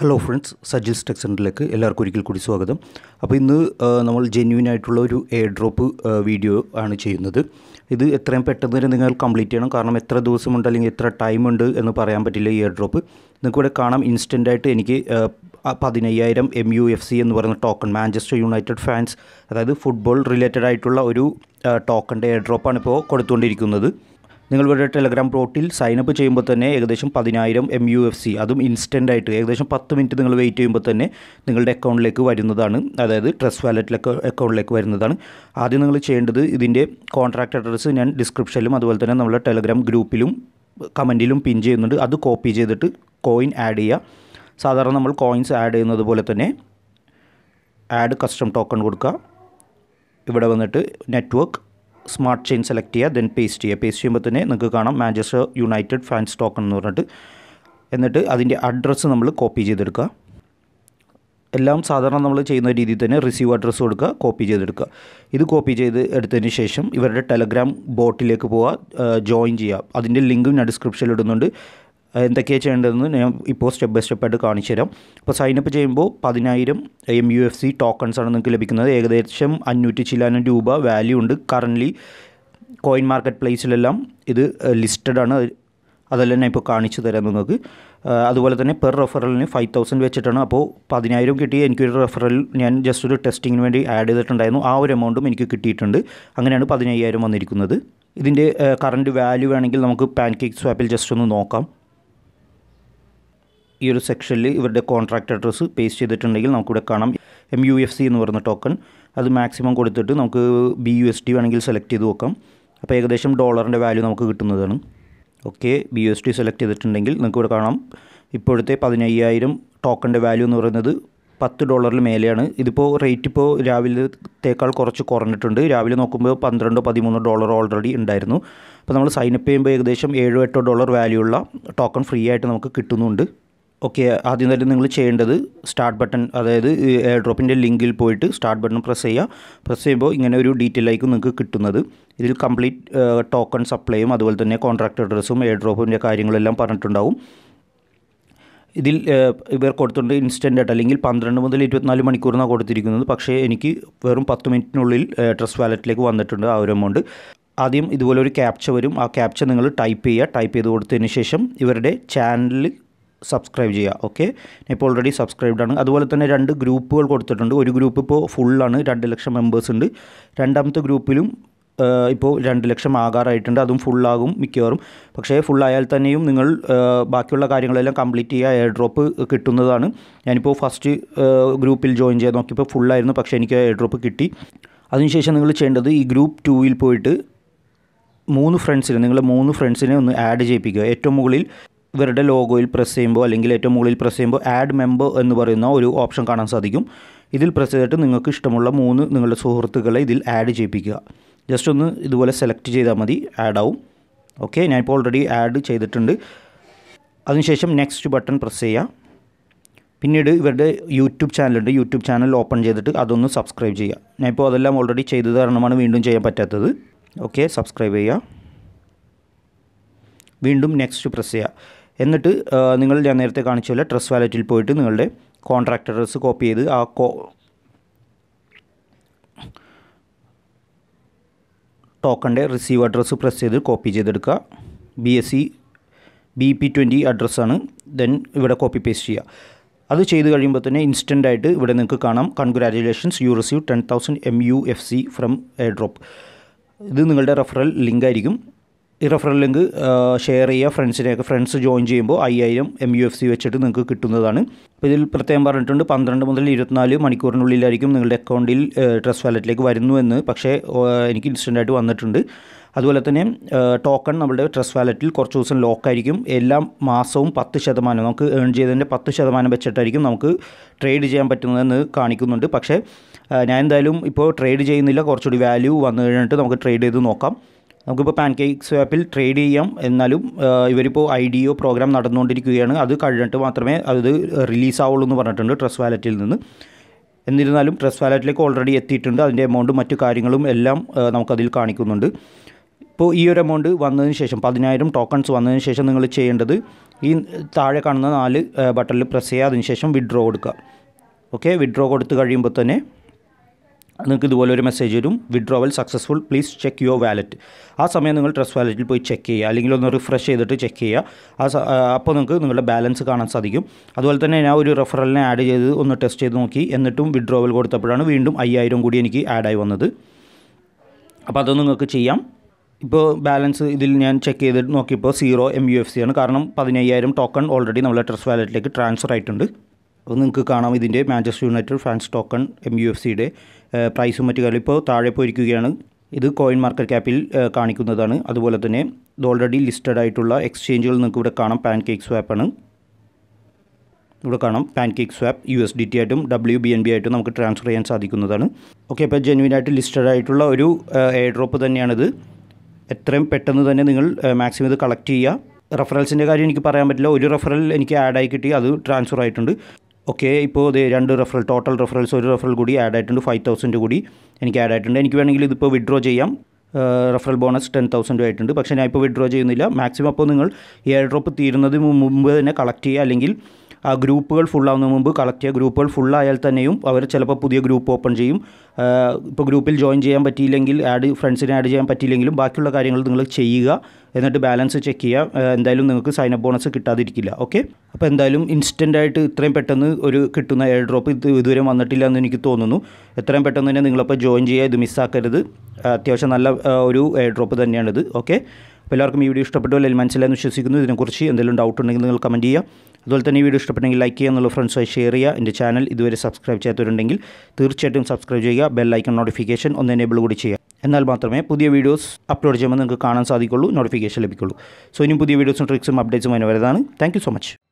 hello friends Sajil സെൻറ്ററിലേക്ക് എല്ലാവർക്കും ഒരിക്കൽ കൂടി സ്വാഗതം അപ്പോൾ ഇന്ന് നമ്മൾ ജെന്യൂൻ ആയിട്ടുള്ള ഒരു എയർ ഡ്രോപ്പ് വീഡിയോ ആണ് ചെയ്യുന്നത് ഇത് എത്രയും പെട്ടെന്ന് തന്നെ നിങ്ങൾ കംപ്ലീറ്റ് ചെയ്യണം കാരണം എത്ര ദിവസമുണ്ട് അല്ലെങ്കിൽ എത്ര ടൈം ഉണ്ട് എന്ന് പറയാൻ പറ്റില്ല ഈ എയർ ഡ്രോപ്പ് നിങ്ങൾക്കിവിടെ ഇവിടെ കാണാം ഇൻസ്റ്റൻ്റായിട്ട് എനിക്ക് പതിനയ്യായിരം എം യു എഫ് സി എന്ന് പറയുന്ന ടോക്കൺ മാഞ്ചസ്റ്റർ യുണൈറ്റഡ് ഫാൻസ് അതായത് ഫുട്ബോൾ റിലേറ്റഡ് ആയിട്ടുള്ള ഒരു ടോക്കൻ്റെ എയർ ഡ്രോപ്പാണ് ഇപ്പോൾ കൊടുത്തുകൊണ്ടിരിക്കുന്നത് നിങ്ങൾ ഇവരുടെ ടെലഗ്രാം പ്രോട്ടിൽ സൈനപ്പ് ചെയ്യുമ്പോൾ തന്നെ ഏകദേശം പതിനായിരം എം യു എഫ് സി അതും ഇൻസ്റ്റൻ്റ് ആയിട്ട് ഏകദേശം പത്ത് മിനിറ്റ് നിങ്ങൾ വെയിറ്റ് ചെയ്യുമ്പോൾ തന്നെ നിങ്ങളുടെ അക്കൗണ്ടിലേക്ക് വരുന്നതാണ് അതായത് ട്രസ്റ്റ് വാലറ്റിലൊക്കെ അക്കൗണ്ടിലേക്ക് വരുന്നതാണ് ആദ്യം നിങ്ങൾ ചെയ്യേണ്ടത് ഇതിൻ്റെ കോൺട്രാക്ട് അഡ്രസ്സ് ഞാൻ ഡിസ്ക്രിപ്ഷനിലും അതുപോലെ തന്നെ നമ്മുടെ ടെലഗ്രാം ഗ്രൂപ്പിലും കമൻറ്റിലും പിൻ ചെയ്യുന്നുണ്ട് അത് കോപ്പി ചെയ്തിട്ട് കോയിൻ ആഡ് ചെയ്യുക സാധാരണ നമ്മൾ കോയിൻസ് ആഡ് ചെയ്യുന്നത് പോലെ തന്നെ ആഡ് കസ്റ്റം ടോക്കൺ കൊടുക്കുക ഇവിടെ വന്നിട്ട് നെറ്റ്വർക്ക് സ്മാർട്ട് ചെയിൻ സെലക്ട് ചെയ്യുക ദെൻ പേസ്റ്റ് ചെയ്യുക പേസ്റ്റ് ചെയ്യുമ്പോൾ തന്നെ നിങ്ങൾക്ക് കാണാം മാഞ്ചസ്റ്റർ യുണൈറ്റഡ് ഫാൻസ് ടോക്കൺ എന്ന് പറഞ്ഞിട്ട് എന്നിട്ട് അതിൻ്റെ അഡ്രസ്സ് നമ്മൾ കോപ്പി ചെയ്തെടുക്കുക എല്ലാം സാധാരണ നമ്മൾ ചെയ്യുന്ന രീതിയിൽ തന്നെ റിസീവ് അഡ്രസ്സ് കൊടുക്കുക കോപ്പി ചെയ്തെടുക്കുക ഇത് കോപ്പി ചെയ്ത് എടുത്തതിന് ശേഷം ഇവരുടെ ടെലഗ്രാം ബോട്ടിലേക്ക് പോവുക ജോയിൻ ചെയ്യുക അതിൻ്റെ ലിങ്കും ഞാൻ ഡിസ്ക്രിപ്ഷനിൽ ഇടുന്നുണ്ട് എന്തൊക്കെയാണ് ചെയ്യേണ്ടതെന്ന് ഞാൻ ഇപ്പോൾ സ്റ്റെപ്പ് ബൈ സ്റ്റെപ്പ് ആയിട്ട് കാണിച്ചു തരാം അപ്പോൾ സൈനപ്പ് ചെയ്യുമ്പോൾ പതിനായിരം M U F C tokens ആണ് നിങ്ങൾക്ക് ലഭിക്കുന്നത് ഏകദേശം അഞ്ഞൂറ്റി ചില്ലാനം രൂപ വാല്യൂ ഉണ്ട് കറൻ്റ്ലി കോയിൻ മാർക്കറ്റ് പ്ലേസിലെല്ലാം ഇത് ലിസ്റ്റഡ് ആണ് അതെല്ലാം ഞാൻ ഇപ്പോൾ കാണിച്ചു തരാം നിങ്ങൾക്ക് അതുപോലെ തന്നെ പെർ റെഫറലിന് ഫൈവ് തൗസൻഡ് വെച്ചിട്ടാണ് അപ്പോൾ പതിനായിരം കിട്ടിയ എനിക്കൊരു റെഫറൽ ഞാൻ ജസ്റ്റ് ഒരു ടെസ്റ്റിങ്ങിന് വേണ്ടി ആഡ് ചെയ്തിട്ടുണ്ടായിരുന്നു ആ ഒരു എമൗണ്ടും എനിക്ക് കിട്ടിയിട്ടുണ്ട് അങ്ങനെയാണ് പതിനയ്യായിരം വന്നിരിക്കുന്നത് ഇതിൻ്റെ കറണ്ട് വാല്യൂ വേണമെങ്കിൽ നമുക്ക് പാൻ കേക്ക് സ്വാപ്പിൽ ജസ്റ്റ് ഒന്ന് നോക്കാം ഈ ഒരു സെക്ഷനിൽ ഇവരുടെ കോൺട്രാക്ട് അഡ്രസ്സ് പേസ്റ്റ് ചെയ്തിട്ടുണ്ടെങ്കിൽ നമുക്കിവിടെ കാണാം എം യു എഫ് സി എന്ന് പറയുന്ന ടോക്കൺ അത് മാക്സിമം കൊടുത്തിട്ട് നമുക്ക് ബി യു എസ് ടി വേണമെങ്കിൽ സെലക്ട് ചെയ്ത് നോക്കാം അപ്പോൾ ഏകദേശം ഡോളറിൻ്റെ വാല്യൂ നമുക്ക് കിട്ടുന്നതാണ് okay B U S T select ചെയ്തിട്ടുണ്ടെങ്കിൽ നമുക്ക് ഇവിടെ കാണാം ഇപ്പോഴത്തെ പതിനയ്യായിരം ടോക്കണിൻ്റെ വാല്യൂ എന്ന് പറയുന്നത് പത്ത് ഡോളറിൽ മേലെയാണ് ഇതിപ്പോൾ റേറ്റ് ഇപ്പോൾ രാവിലത്തേക്കാൾ കുറച്ച് കുറഞ്ഞിട്ടുണ്ട് രാവിലെ നോക്കുമ്പോൾ പന്ത്രണ്ടോ പതിമൂന്നോ ഡോളർ ഓൾറെഡി ഉണ്ടായിരുന്നു അപ്പോൾ നമ്മൾ സൈനപ്പ് ചെയ്യുമ്പോൾ ഏകദേശം ഏഴോ എട്ടോ ഡോളർ വാല്യൂ ഉള്ള ടോക്കൺ ഫ്രീ ആയിട്ട് നമുക്ക് കിട്ടുന്നുണ്ട് ഓക്കെ ആദ്യം തന്നെ നിങ്ങൾ ചെയ്യേണ്ടത് സ്റ്റാർട്ട് ബട്ടൺ അതായത് എയർ ഡ്രോപ്പിൻ്റെ ലിങ്കിൽ പോയിട്ട് സ്റ്റാർട്ട് ബട്ടൺ പ്രസ് ചെയ്യുക പ്രസ് ചെയ്യുമ്പോൾ ഇങ്ങനെ ഒരു ഡീറ്റെയിൽ ആയിരിക്കും നിങ്ങൾക്ക് കിട്ടുന്നത് ഇതിൽ കംപ്ലീറ്റ് ടോക്കൺ സപ്ലൈയും അതുപോലെ തന്നെ കോൺട്രാക്ട് അഡ്രസ്സും എയർ ഡ്രോപ്പിൻ്റെ കാര്യങ്ങളെല്ലാം പറഞ്ഞിട്ടുണ്ടാവും ഇതിൽ ഇവർ കൊടുത്തിട്ടുണ്ട് ഇൻസ്റ്റൻ്റ് ആയിട്ട് അല്ലെങ്കിൽ പന്ത്രണ്ട് മുതൽ ഇരുപത്തിനാല് മണിക്കൂറിനാണ് കൊടുത്തിരിക്കുന്നത് പക്ഷേ എനിക്ക് വെറും പത്ത് മിനിറ്റിനുള്ളിൽ ട്രസ്റ്റ് വാലറ്റിലേക്ക് വന്നിട്ടുണ്ട് ആ ഒരു എമൗണ്ട് ആദ്യം ഇതുപോലെ ഒരു ക്യാപ്ച വരും ആ ക്യാപ്ച നിങ്ങൾ ടൈപ്പ് ചെയ്യുക ടൈപ്പ് ചെയ്ത് കൊടുത്തതിന് ശേഷം ഇവരുടെ ചാനലിൽ സബ്സ്ക്രൈബ് ചെയ്യുക ഓക്കെ ഇപ്പോൾ ഓൾറെഡി സബ്സ്ക്രൈബ്ഡ് ആണ് അതുപോലെ തന്നെ രണ്ട് ഗ്രൂപ്പുകൾ കൊടുത്തിട്ടുണ്ട് ഒരു ഗ്രൂപ്പ് ഇപ്പോൾ ഫുള്ളാണ് രണ്ട് ലക്ഷം മെമ്പേഴ്സ് ഉണ്ട് രണ്ടാമത്തെ ഗ്രൂപ്പിലും ഇപ്പോൾ രണ്ട് ലക്ഷം ആകാറായിട്ടുണ്ട് അതും ഫുള്ളാകും മിക്കവാറും പക്ഷേ ഫുള്ളായാൽ തന്നെയും നിങ്ങൾ ബാക്കിയുള്ള കാര്യങ്ങളെല്ലാം കംപ്ലീറ്റ് ചെയ്യുക എയർ ഡ്രോപ്പ് കിട്ടുന്നതാണ് ഞാനിപ്പോൾ ഫസ്റ്റ് ഗ്രൂപ്പിൽ ജോയിൻ ചെയ്ത് നോക്കിയപ്പോൾ ഫുള്ളായിരുന്നു പക്ഷേ എനിക്ക് എയർ ഡ്രോപ്പ് കിട്ടി അതിനുശേഷം നിങ്ങൾ ചെയ്യേണ്ടത് ഈ ഗ്രൂപ്പ് ടൂവിൽ പോയിട്ട് മൂന്ന് ഫ്രണ്ട്സിനെ നിങ്ങളെ മൂന്ന് ഫ്രണ്ട്സിനെ ഒന്ന് ആഡ് ചെയ്യിപ്പിക്കുക ഏറ്റവും മുകളിൽ ഇവരുടെ ലോഗോയിൽ പ്രസ് ചെയ്യുമ്പോൾ അല്ലെങ്കിൽ ഏറ്റവും മുകളിൽ പ്രസ് ചെയ്യുമ്പോൾ ആഡ് മെമ്പർ എന്ന് പറയുന്ന ഒരു ഓപ്ഷൻ കാണാൻ സാധിക്കും ഇതിൽ പ്രസ് ചെയ്തിട്ട് നിങ്ങൾക്ക് ഇഷ്ടമുള്ള മൂന്ന് നിങ്ങളുടെ സുഹൃത്തുക്കളെ ഇതിൽ ആഡ് ചെയ്യിപ്പിക്കുക ജസ്റ്റ് ഒന്ന് ഇതുപോലെ സെലക്ട് ചെയ്താൽ മതി ആഡ് ആവും ഓക്കെ ഞാനിപ്പോൾ ഓൾറെഡി ആഡ് ചെയ്തിട്ടുണ്ട് അതിനുശേഷം നെക്സ്റ്റ് ബട്ടൺ പ്രസ് ചെയ്യുക പിന്നീട് ഇവരുടെ യൂട്യൂബ് ചാനലുണ്ട് യൂട്യൂബ് ചാനൽ ഓപ്പൺ ചെയ്തിട്ട് അതൊന്ന് സബ്സ്ക്രൈബ് ചെയ്യുക ഞാനിപ്പോൾ അതെല്ലാം ഓൾറെഡി ചെയ്തത് തരണമാണ് വീണ്ടും ചെയ്യാൻ പറ്റാത്തത് ഓക്കെ സബ്സ്ക്രൈബ് ചെയ്യുക വീണ്ടും നെക്സ്റ്റ് പ്രസ് ചെയ്യുക എന്നിട്ട് നിങ്ങൾ ഞാൻ നേരത്തെ കാണിച്ച പോലെ ട്രസ് വാലറ്റിൽ പോയിട്ട് നിങ്ങളുടെ കോൺട്രാക്ട് അഡ്രസ്സ് കോപ്പി ചെയ്ത് ആ കോ ടോക്കണിൻ്റെ റിസീവ് അഡ്രസ്സ് പ്രസ് ചെയ്ത് കോപ്പി ചെയ്തെടുക്കുക B S C B P twenty അഡ്രസ്സാണ് ദെൻ ഇവിടെ കോപ്പി പേസ്റ്റ് ചെയ്യുക അത് ചെയ്ത് കഴിയുമ്പോൾ തന്നെ ഇൻസ്റ്റൻ്റ് ആയിട്ട് ഇവിടെ നിങ്ങൾക്ക് കാണാം congratulations you receive ten thousand M U F C from airdrop ഇത് നിങ്ങളുടെ റെഫറൽ ലിങ്ക് ആയിരിക്കും ഈ റെഫറൽ ലിങ്ക് ഷെയർ ചെയ്യുക ഫ്രണ്ട്സിനെയൊക്കെ ഫ്രണ്ട്സ് ജോയിൻ ചെയ്യുമ്പോൾ അയ്യായിരം എം യു എഫ് സി വെച്ചിട്ട് നിങ്ങൾക്ക് കിട്ടുന്നതാണ് അപ്പോൾ ഇതിൽ പ്രത്യേകം പറഞ്ഞിട്ടുണ്ട് പന്ത്രണ്ട് മുതൽ ഇരുപത്തിനാല് മണിക്കൂറിനുള്ളിലായിരിക്കും നിങ്ങളുടെ അക്കൗണ്ടിൽ ട്രസ്റ്റ് വാലറ്റിലേക്ക് വരുന്നു എന്ന് പക്ഷേ എനിക്ക് ഇൻസ്റ്റൻ്റായിട്ട് വന്നിട്ടുണ്ട് അതുപോലെ തന്നെ ടോക്കൺ നമ്മുടെ ട്രസ്റ്റ് വാലറ്റിൽ കുറച്ച് ദിവസം ലോക്കായിരിക്കും എല്ലാ മാസവും പത്ത് ശതമാനം നമുക്ക് ഏൺ ചെയ്തതിൻ്റെ പത്ത് ശതമാനം വെച്ചിട്ടായിരിക്കും നമുക്ക് ട്രേഡ് ചെയ്യാൻ പറ്റുന്നതെന്ന് കാണിക്കുന്നുണ്ട് പക്ഷേ ഞാൻ എന്തായാലും ഇപ്പോൾ ട്രേഡ് ചെയ്യുന്നില്ല കുറച്ചുകൂടി വാല്യൂ വന്നു കഴിഞ്ഞിട്ട് നമുക്ക് ട്രേഡ് ചെയ്ത് നോക്കാം നമുക്കിപ്പോൾ പാൻ കേക്ക് സ്വാപ്പിൽ ട്രേഡ് ചെയ്യാം എന്നാലും ഇവരിപ്പോൾ ഐ ഡി ഒ പ്രോഗ്രാം നടന്നുകൊണ്ടിരിക്കുകയാണ് അത് കഴിഞ്ഞിട്ട് മാത്രമേ അത് റിലീസ് ആവുള്ളൂ എന്ന് പറഞ്ഞിട്ടുണ്ട് ട്രസ്റ്റ് വാലറ്റിൽ നിന്ന് എന്നിരുന്നാലും ട്രസ്റ്റ് വാലറ്റിലേക്ക് ഓൾറെഡി എത്തിയിട്ടുണ്ട് അതിൻ്റെ എമൗണ്ടും മറ്റു കാര്യങ്ങളും എല്ലാം നമുക്കതിൽ കാണിക്കുന്നുണ്ട് ഇപ്പോൾ ഈ ഒരു എമൗണ്ട് വന്നതിന് ശേഷം പതിനായിരം ടോക്കൺസ് വന്നതിന് ശേഷം നിങ്ങൾ ചെയ്യേണ്ടത് ഈ താഴെ കാണുന്ന നാല് ബട്ടണിൽ പ്രസ് ചെയ്യുക അതിനുശേഷം വിഡ്രോ കൊടുക്കുക ഓക്കെ വിഡ്രോ കൊടുത്തു കഴിയുമ്പോൾ തന്നെ നിങ്ങൾക്ക് ഇതുപോലെ ഒരു മെസ്സേജ് വരും withdrawal successful please check your wallet ആ സമയം നിങ്ങൾ ട്രസ്റ്റ് വാലറ്റിൽ പോയി ചെക്ക് ചെയ്യുക അല്ലെങ്കിൽ ഒന്ന് റിഫ്രഷ് ചെയ്തിട്ട് ചെക്ക് ചെയ്യുക ആ അപ്പോൾ നിങ്ങൾക്ക് നിങ്ങളുടെ ബാലൻസ് കാണാൻ സാധിക്കും അതുപോലെ തന്നെ ഞാൻ ഒരു റെഫറലിനെ ആഡ് ചെയ്ത് ഒന്ന് ടെസ്റ്റ് ചെയ്ത് നോക്കി എന്നിട്ടും വിഡ്രോവൽ കൊടുത്തപ്പോഴാണ് വീണ്ടും അയ്യായിരം കൂടി എനിക്ക് ആഡായി വന്നത് അപ്പോൾ അത് നിങ്ങൾക്ക് ചെയ്യാം ഇപ്പോൾ ബാലൻസ് ഇതിൽ ഞാൻ ചെക്ക് ചെയ്തിട്ട് നോക്കിയപ്പോൾ zero M U F C ആണ് കാരണം പതിനയ്യായിരം ടോക്കൺ ഓൾറെഡി നമ്മുടെ ട്രസ്റ്റ് വാലറ്റിലേക്ക് ട്രാൻസ്ഫർ ആയിട്ടുണ്ട് അപ്പോൾ നിങ്ങൾക്ക് കാണാം ഇതിൻ്റെ Manchester United fans token M U F സിയുടെ പ്രൈസും മറ്റു കാര്യം ഇപ്പോൾ താഴെ പോയിരിക്കുകയാണ് ഇത് കോയിൻ മാർക്കറ്റ് ക്യാപ്പിൽ കാണിക്കുന്നതാണ് അതുപോലെ തന്നെ ഇത് ഓൾറെഡി ലിസ്റ്റഡ് ആയിട്ടുള്ള എക്സ്ചേഞ്ചുകൾ നിങ്ങൾക്ക് ഇവിടെ കാണാം പാൻ കേക്ക് സ്വാപ്പാണ് ഇവിടെ കാണാം PancakeSwap U S D T ആയിട്ടും ഡബ്ല്യു ബി എൻ ബി ആയിട്ടും നമുക്ക് ട്രാൻസ്ഫർ ചെയ്യാൻ സാധിക്കുന്നതാണ് ഓക്കെ അപ്പോൾ ജെന്വിൻ ആയിട്ട് ലിസ്റ്റഡ് ആയിട്ടുള്ള ഒരു എയർ ഡ്രോപ്പ് തന്നെയാണിത് എത്രയും പെട്ടെന്ന് തന്നെ നിങ്ങൾ മാക്സിമം ഇത് കളക്ട് ചെയ്യുക റെഫറൽസിൻ്റെ കാര്യം എനിക്ക് പറയാൻ പറ്റില്ല ഒരു റെഫറൽ എനിക്ക് ആഡായി കിട്ടി അത് ട്രാൻസ്ഫർ ആയിട്ടുണ്ട് ഓക്കെ ഇപ്പോൾ ഇത് രണ്ട് റെഫറൽ ടോട്ടൽ റെഫറൽസ് ഒരു റെഫറൽ കൂടി ആഡ് ആയിട്ടുണ്ട് ഫൈവ് തൗസൻഡ് കൂടി എനിക്ക് ആഡ് ആയിട്ടുണ്ട് എനിക്ക് വേണമെങ്കിൽ ഇതിപ്പോൾ വിഡ്രോ ചെയ്യാം റെഫറൽ ബോണസ് ടെൻ തൗസൻഡ് ആയിട്ടുണ്ട് പക്ഷേ ഞാൻ ഇപ്പോൾ വിഡ്രോ ചെയ്യുന്നില്ല മാക്സിമം അപ്പോൾ നിങ്ങൾ എയർ ഡ്രോപ്പ് തീരുന്നതിന് മുമ്പ് തന്നെ കളക്ട് ചെയ്യുക അല്ലെങ്കിൽ ആ ഗ്രൂപ്പുകൾ ഫുള്ളാവുന്നതിന് മുമ്പ് കളക്ട് ചെയ്യുക ഗ്രൂപ്പുകൾ ഫുള്ളായാൽ തന്നെയും അവർ ചിലപ്പോൾ പുതിയ ഗ്രൂപ്പ് ഓപ്പൺ ചെയ്യും ഇപ്പോൾ ഗ്രൂപ്പിൽ ജോയിൻ ചെയ്യാൻ പറ്റിയില്ലെങ്കിൽ ആഡ് ഫ്രണ്ട്സിനെ ആഡ് ചെയ്യാൻ പറ്റിയില്ലെങ്കിലും ബാക്കിയുള്ള കാര്യങ്ങൾ നിങ്ങൾ ചെയ്യുക എന്നിട്ട് ബാലൻസ് ചെക്ക് ചെയ്യുക എന്തായാലും നിങ്ങൾക്ക് സൈൻ അപ്പ് ബോണസ് കിട്ടാതിരിക്കില്ല ഓക്കെ അപ്പോൾ എന്തായാലും ഇൻസ്റ്റൻ്റ് ആയിട്ട് ഇത്രയും പെട്ടെന്ന് ഒരു കിട്ടുന്ന എയർ ഡ്രോപ്പ് ഇത് ഇതുവരെ വന്നിട്ടില്ല എന്ന് എനിക്ക് തോന്നുന്നു എത്രയും പെട്ടെന്ന് തന്നെ നിങ്ങളപ്പോൾ ജോയിൻ ചെയ്യുക ഇത് മിസ്സാക്കരുത് അത്യാവശ്യം നല്ല ഒരു എയർ ഡ്രോപ്പ് തന്നെയാണിത് ഓക്കെ അപ്പോൾ എല്ലാവർക്കും ഈ വീഡിയോ ഇഷ്ടപ്പെട്ടു അല്ലെങ്കിൽ മനസ്സിലായെന്ന് വിശ്വസിക്കുന്നു ഇതിനെക്കുറിച്ച് എന്തെങ്കിലും ഡൗട്ട് ഉണ്ടെങ്കിൽ നിങ്ങൾ കമൻറ്റ് ചെയ്യുക അതുപോലെ തന്നെ ഈ വീഡിയോ ഇഷ്ടപ്പെട്ടെങ്കിൽ ലൈക്ക് ചെയ്യുക എന്നുള്ള ഫ്രണ്ട്സ് ആയി ഷെയർ ചെയ്യുക എൻ്റെ ചാനൽ ഇതുവരെ സബ്സ്ക്രൈബ് ചെയ്യാത്തവരുണ്ടെങ്കിൽ തീർച്ചയായിട്ടും സബ്സ്ക്രൈബ് ചെയ്യുക ബെൽ ഐക്കൺ നോട്ടിഫിക്കേഷൻ ഒന്ന് എനേബിൾ കൂടി ചെയ്യുക എന്നാൽ മാത്രമേ പുതിയ വീഡിയോസ് അപ്ലോഡ് ചെയ്യുമ്പോൾ നിങ്ങൾക്ക് കാണാൻ സാധിക്കുള്ളൂ നോട്ടിഫിക്കേഷൻ ലഭിക്കുള്ളൂ സോ ഇനിയും പുതിയ വീഡിയോസും ട്രിക്സും അപ്ഡേറ്റ്സും അതിന് വരുന്നതാണ് താങ്ക് സോ മച്ച്